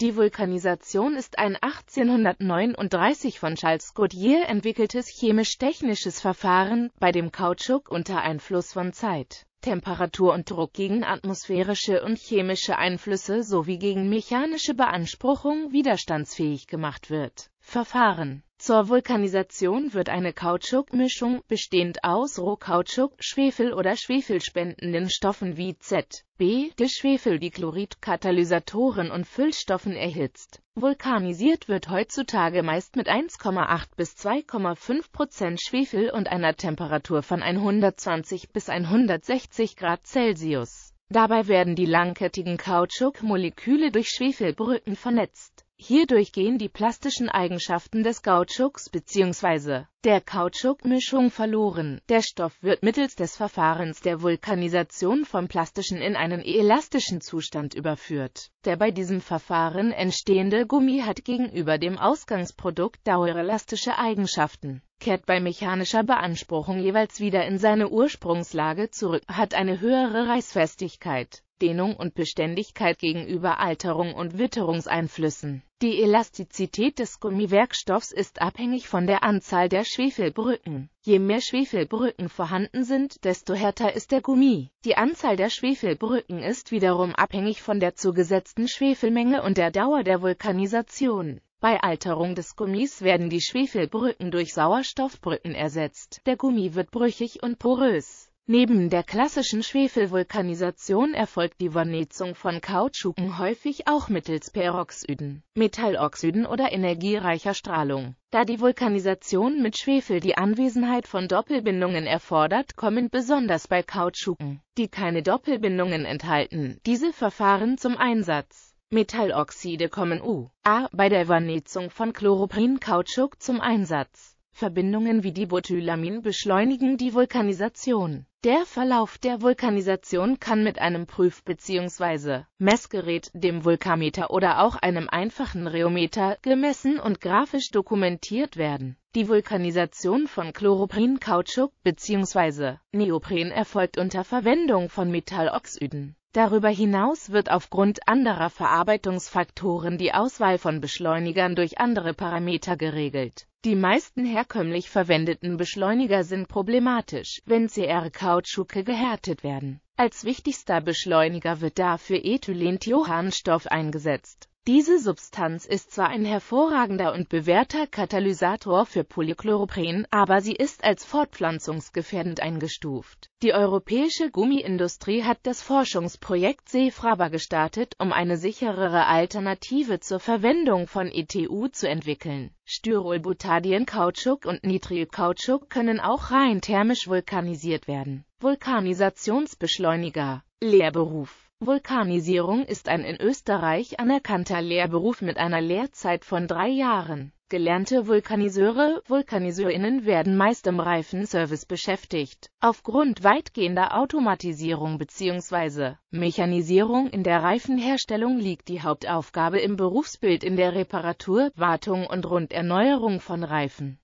Die Vulkanisation ist ein 1839 von Charles Goodyear entwickeltes chemisch-technisches Verfahren, bei dem Kautschuk unter Einfluss von Zeit, Temperatur und Druck gegen atmosphärische und chemische Einflüsse sowie gegen mechanische Beanspruchung widerstandsfähig gemacht wird. Verfahren zur Vulkanisation wird eine Kautschukmischung, bestehend aus Rohkautschuk, Schwefel oder schwefelspendenden Stoffen wie Z, ZB, Schwefeldichlorid, Katalysatoren und Füllstoffen erhitzt. Vulkanisiert wird heutzutage meist mit 1,8 bis 2,5 Prozent Schwefel und einer Temperatur von 120 bis 160 Grad Celsius. Dabei werden die langkettigen Kautschukmoleküle durch Schwefelbrücken vernetzt. Hierdurch gehen die plastischen Eigenschaften des Kautschuks bzw. der Kautschukmischung verloren. Der Stoff wird mittels des Verfahrens der Vulkanisation vom plastischen in einen elastischen Zustand überführt. Der bei diesem Verfahren entstehende Gummi hat gegenüber dem Ausgangsprodukt dauerelastische Eigenschaften kehrt bei mechanischer Beanspruchung jeweils wieder in seine Ursprungslage zurück, hat eine höhere Reißfestigkeit Dehnung und Beständigkeit gegenüber Alterung und Witterungseinflüssen. Die Elastizität des Gummiwerkstoffs ist abhängig von der Anzahl der Schwefelbrücken. Je mehr Schwefelbrücken vorhanden sind, desto härter ist der Gummi. Die Anzahl der Schwefelbrücken ist wiederum abhängig von der zugesetzten Schwefelmenge und der Dauer der Vulkanisation. Bei Alterung des Gummis werden die Schwefelbrücken durch Sauerstoffbrücken ersetzt. Der Gummi wird brüchig und porös. Neben der klassischen Schwefelvulkanisation erfolgt die Vernetzung von Kautschuken häufig auch mittels Peroxiden, Metalloxiden oder energiereicher Strahlung. Da die Vulkanisation mit Schwefel die Anwesenheit von Doppelbindungen erfordert, kommen besonders bei Kautschuken, die keine Doppelbindungen enthalten, diese Verfahren zum Einsatz. Metalloxide kommen u.a. bei der Vernetzung von Chloroprin-Kautschuk zum Einsatz. Verbindungen wie Dibutylamin beschleunigen die Vulkanisation. Der Verlauf der Vulkanisation kann mit einem Prüf- bzw. Messgerät, dem Vulkameter oder auch einem einfachen Rheometer, gemessen und grafisch dokumentiert werden. Die Vulkanisation von Chloroprin, Kautschuk bzw. Neopren erfolgt unter Verwendung von Metalloxiden. Darüber hinaus wird aufgrund anderer Verarbeitungsfaktoren die Auswahl von Beschleunigern durch andere Parameter geregelt die meisten herkömmlich verwendeten Beschleuniger sind problematisch, wenn CR-Kautschuke gehärtet werden. Als wichtigster Beschleuniger wird dafür Ethylenthioharnstoff eingesetzt diese Substanz ist zwar ein hervorragender und bewährter Katalysator für Polychloropren, aber sie ist als fortpflanzungsgefährdend eingestuft. Die europäische Gummiindustrie hat das Forschungsprojekt Seefraber gestartet, um eine sicherere Alternative zur Verwendung von ETU zu entwickeln. Styrolbutadienkautschuk und Nitrylkautschuk können auch rein thermisch vulkanisiert werden. Vulkanisationsbeschleuniger. Lehrberuf Vulkanisierung ist ein in Österreich anerkannter Lehrberuf mit einer Lehrzeit von drei Jahren. Gelernte Vulkaniseure, VulkaniseurInnen werden meist im Reifenservice beschäftigt. Aufgrund weitgehender Automatisierung bzw. Mechanisierung in der Reifenherstellung liegt die Hauptaufgabe im Berufsbild in der Reparatur, Wartung und Runderneuerung von Reifen.